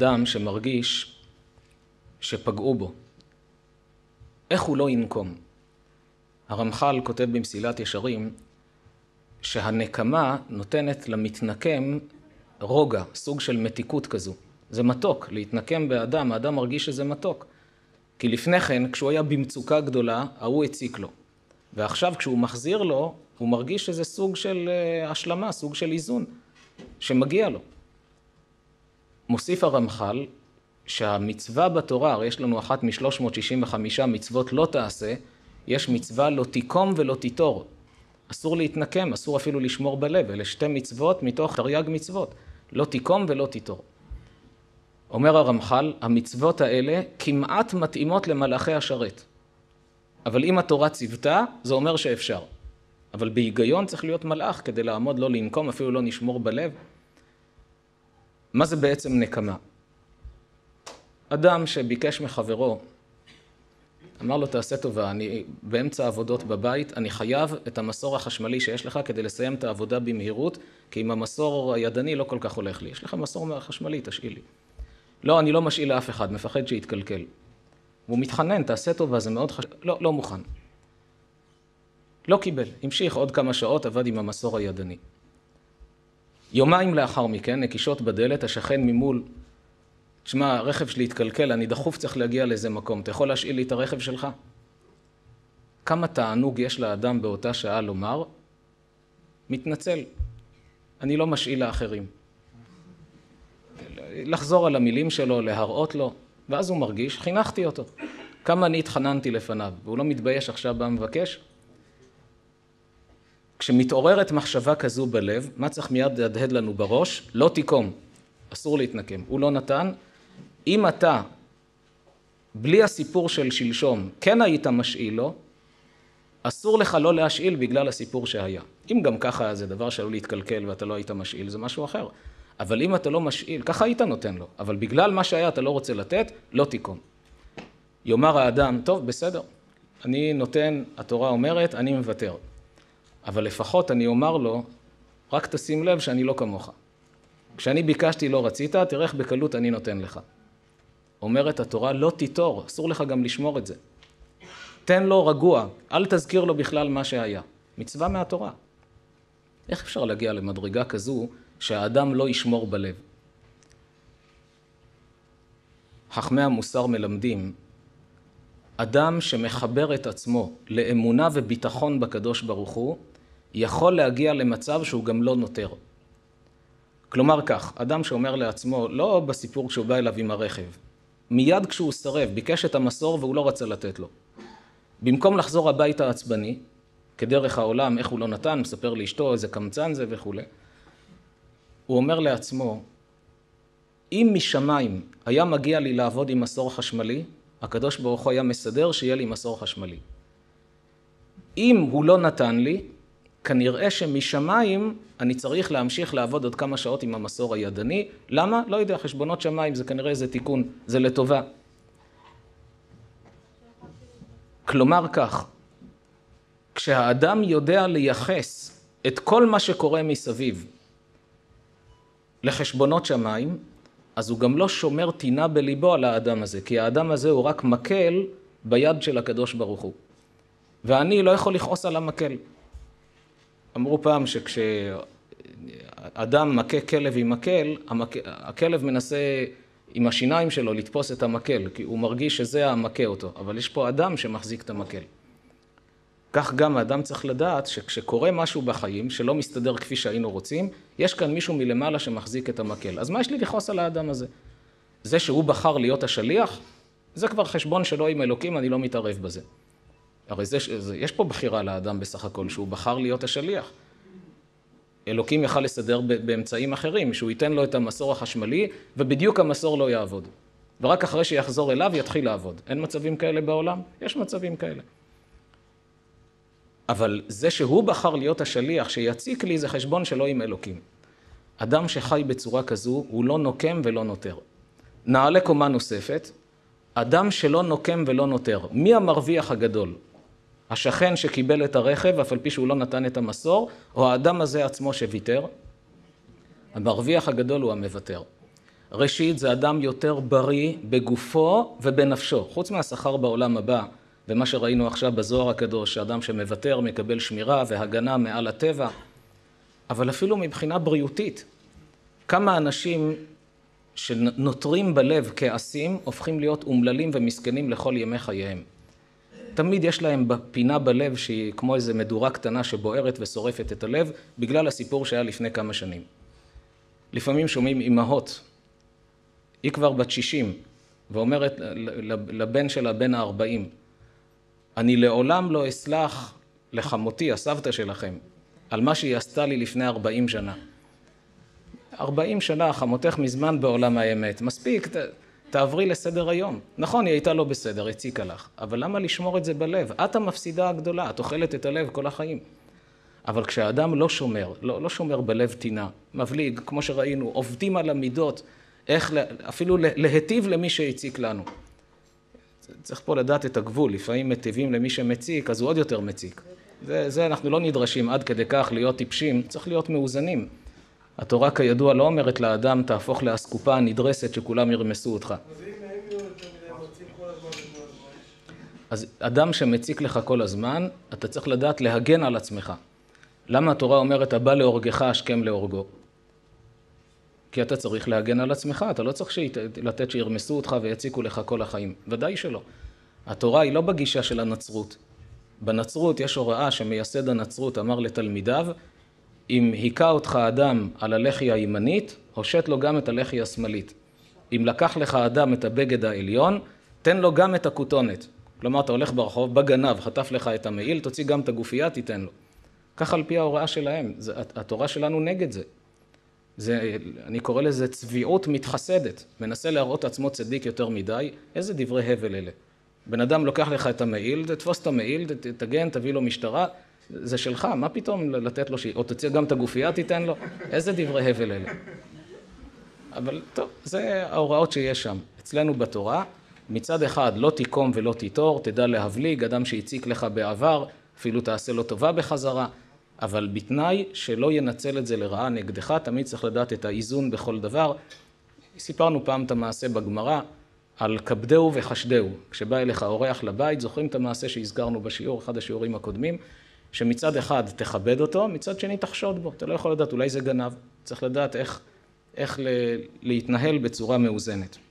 אדם שמרגיש שפגעו בו. איך הוא לא ינקום? הרמח"ל כותב במסילת ישרים שהנקמה נותנת למתנקם רוגע, סוג של מתיקות כזו. זה מתוק, להתנקם באדם, האדם מרגיש שזה מתוק. כי לפני כן, כשהוא היה במצוקה גדולה, ההוא הציק לו. ועכשיו כשהוא מחזיר לו, הוא מרגיש שזה סוג של אה, השלמה, סוג של איזון, שמגיע לו. מוסיף הרמח"ל שהמצווה בתורה, הרי יש לנו אחת מ-365 מצוות לא תעשה, יש מצווה לא תיקום ולא תיטור. אסור להתנקם, אסור אפילו לשמור בלב, אלה שתי מצוות מתוך תרי"ג מצוות, לא תיקום ולא תיטור. אומר הרמח"ל, המצוות האלה כמעט מתאימות למלאכי השרת. אבל אם התורה ציוותה, זה אומר שאפשר. אבל בהיגיון צריך להיות מלאך כדי לעמוד לא לנקום, אפילו לא נשמור בלב, מה זה בעצם נקמה? אדם שביקש מחברו, אמר לו תעשה טובה, אני באמצע עבודות בבית, אני חייב את המסור החשמלי שיש לך כדי לסיים את העבודה במהירות, כי עם המסור הידני לא כל כך הולך לי. יש לך מסור חשמלי, תשאיל לי. לא, אני לא משאיל לאף אחד, מפחד שיתקלקל. הוא מתחנן, תעשה טובה, זה מאוד חשוב. לא, לא מוכן. לא קיבל. המשיך עוד כמה שעות, עבד עם המסור הידני. יומיים לאחר מכן, נקישות בדלת, השכן ממול, תשמע, הרכב שלי התקלקל, אני דחוף צריך להגיע לאיזה מקום, אתה יכול להשאיל לי את הרכב שלך? כמה תענוג יש לאדם באותה שעה לומר, מתנצל, אני לא משאיל לאחרים. לחזור על המילים שלו, להראות לו, ואז הוא מרגיש, חינכתי אותו. כמה אני התחננתי לפניו, והוא לא מתבייש עכשיו במבקש, כשמתעוררת מחשבה כזו בלב, מה צריך מיד להדהד לנו בראש? לא תיקום, אסור להתנקם. הוא לא נתן. אם אתה, בלי הסיפור של שלשום, כן היית משאיל לו, אסור לך לא להשאיל בגלל הסיפור שהיה. אם גם ככה זה דבר שעלול להתקלקל ואתה לא היית משאיל, זה משהו אחר. אבל אם אתה לא משאיל, ככה היית נותן לו, אבל בגלל מה שהיה אתה לא רוצה לתת, לא תיקום. יאמר האדם, טוב, בסדר, אני נותן, התורה אומרת, אני מוותר. אבל לפחות אני אומר לו, רק תשים לב שאני לא כמוך. כשאני ביקשתי לא רצית, תראה איך בקלות אני נותן לך. אומרת התורה, לא תיטור, אסור לך גם לשמור את זה. תן לו רגוע, אל תזכיר לו בכלל מה שהיה. מצווה מהתורה. איך אפשר להגיע למדרגה כזו שהאדם לא ישמור בלב? חכמי המוסר מלמדים, אדם שמחבר את עצמו לאמונה וביטחון בקדוש ברוך הוא, יכול להגיע למצב שהוא גם לא נותר. כלומר כך, אדם שאומר לעצמו, לא בסיפור כשהוא בא אליו עם הרכב, מיד כשהוא סרב, ביקש את המסור והוא לא רצה לתת לו. במקום לחזור הביתה עצבני, כדרך העולם, איך הוא לא נתן, מספר לאשתו איזה קמצן זה וכולי, הוא אומר לעצמו, אם משמיים היה מגיע לי לעבוד עם מסור חשמלי, הקדוש ברוך הוא היה מסדר שיהיה לי מסור חשמלי. אם הוא לא נתן לי, כנראה שמשמיים אני צריך להמשיך לעבוד עוד כמה שעות עם המסור הידני. למה? לא יודע, חשבונות שמיים זה כנראה איזה תיקון, זה לטובה. כלומר כך, כשהאדם יודע לייחס את כל מה שקורה מסביב לחשבונות שמיים, אז הוא גם לא שומר טינה בליבו על האדם הזה, כי האדם הזה הוא רק מקל ביד של הקדוש ברוך הוא. ואני לא יכול לכעוס על המקל. אמרו פעם שכשאדם מכה כלב עם מקל, הכלב מנסה עם השיניים שלו לתפוס את המקל, כי הוא מרגיש שזה המכה אותו, אבל יש פה אדם שמחזיק את המקל. כך גם האדם צריך לדעת שכשקורה משהו בחיים שלא מסתדר כפי שהיינו רוצים, יש כאן מישהו מלמעלה שמחזיק את המקל. אז מה יש לי לכעוס על האדם הזה? זה שהוא בחר להיות השליח, זה כבר חשבון שלו עם אלוקים, אני לא מתערב בזה. הרי זה, זה, יש פה בחירה לאדם בסך הכל, שהוא בחר להיות השליח. אלוקים יכל לסדר באמצעים אחרים, שהוא ייתן לו את המסור החשמלי, ובדיוק המסור לא יעבוד. ורק אחרי שיחזור אליו יתחיל לעבוד. אין מצבים כאלה בעולם? יש מצבים כאלה. אבל זה שהוא בחר להיות השליח שיציק לי, זה חשבון שלא עם אלוקים. אדם שחי בצורה כזו, הוא לא נוקם ולא נותר. נעלה קומה נוספת, אדם שלא נוקם ולא נותר. מי המרוויח הגדול? השכן שקיבל את הרכב, אף על פי שהוא לא נתן את המסור, או האדם הזה עצמו שוויתר? המרוויח הגדול הוא המוותר. ראשית, זה אדם יותר בריא בגופו ובנפשו. חוץ מהשכר בעולם הבא, ומה שראינו עכשיו בזוהר הקדוש, שאדם שמוותר מקבל שמירה והגנה מעל הטבע, אבל אפילו מבחינה בריאותית, כמה אנשים שנותרים בלב כעסים, הופכים להיות אומללים ומסכנים לכל ימי חייהם. תמיד יש להם פינה בלב שהיא כמו איזה מדורה קטנה שבוערת ושורפת את הלב, בגלל הסיפור שהיה לפני כמה שנים. לפעמים שומעים אימהות, היא כבר בת 60, ואומרת לבן שלה, בן ה-40, אני לעולם לא אסלח לחמותי, הסבתא שלכם, על מה שהיא עשתה לי לפני 40 שנה. 40 שנה, חמותך מזמן בעולם האמת. מספיק, תעברי לסדר היום. נכון, היא הייתה לא בסדר, הציקה לך, אבל למה לשמור את זה בלב? את המפסידה הגדולה, את אוכלת את הלב כל החיים. אבל כשהאדם לא שומר, לא, לא שומר בלב טינה, מבליג, כמו שראינו, עובדים על המידות, איך אפילו להיטיב למי שהציק לנו. צריך פה לדעת את הגבול, לפעמים מטיבים למי שמציק, אז הוא עוד יותר מציק. זה, זה אנחנו לא נדרשים עד כדי כך להיות טיפשים, צריך להיות מאוזנים. התורה כידוע לא אומרת לאדם תהפוך לאסקופה הנדרסת שכולם ירמסו אותך. אז אדם שמציק לך כל הזמן, אתה צריך לדעת להגן על עצמך. למה התורה אומרת הבא להורגך השכם להורגו? כי אתה צריך להגן על עצמך, אתה לא צריך שית, לתת שירמסו אותך ויציקו לך כל החיים. ודאי שלא. התורה היא לא בגישה של הנצרות. בנצרות יש הוראה שמייסד הנצרות אמר לתלמידיו, אם היכה אותך אדם על הלחי הימנית, הושט לו גם את הלחי השמאלית. אם לקח לך אדם את הבגד העליון, תן לו גם את הכותונת. כלומר, אתה הולך ברחוב, בגנב, חטף לך את המעיל, תוציא גם את הגופייה, תיתן לו. כך על פי ההוראה שלהם. זה, התורה שלנו נגד זה. זה. אני קורא לזה צביעות מתחסדת. מנסה להראות עצמו צדיק יותר מדי, איזה דברי הבל אלה. בן אדם לוקח לך את המעיל, תתפוס את המעיל, תגן, תביא לו משטרה, זה שלך, מה פתאום לתת לו, או תוציא גם את הגופייה תיתן לו? איזה דברי הבל אלה. אבל טוב, זה ההוראות שיש שם. אצלנו בתורה, מצד אחד לא תיקום ולא תיטור, תדע להבליג, אדם שהציק לך בעבר, אפילו תעשה לו טובה בחזרה, אבל בתנאי שלא ינצל את זה לרעה נגדך, תמיד צריך לדעת את האיזון בכל דבר. סיפרנו פעם את המעשה בגמרא, על כבדהו וחשדהו. כשבא אליך אורח לבית, זוכרים את המעשה שהזכרנו בשיעור, אחד השיעורים הקודמים? שמצד אחד תכבד אותו, מצד שני תחשוד בו. אתה לא יכול לדעת, אולי זה גנב, צריך לדעת איך איך להתנהל בצורה מאוזנת.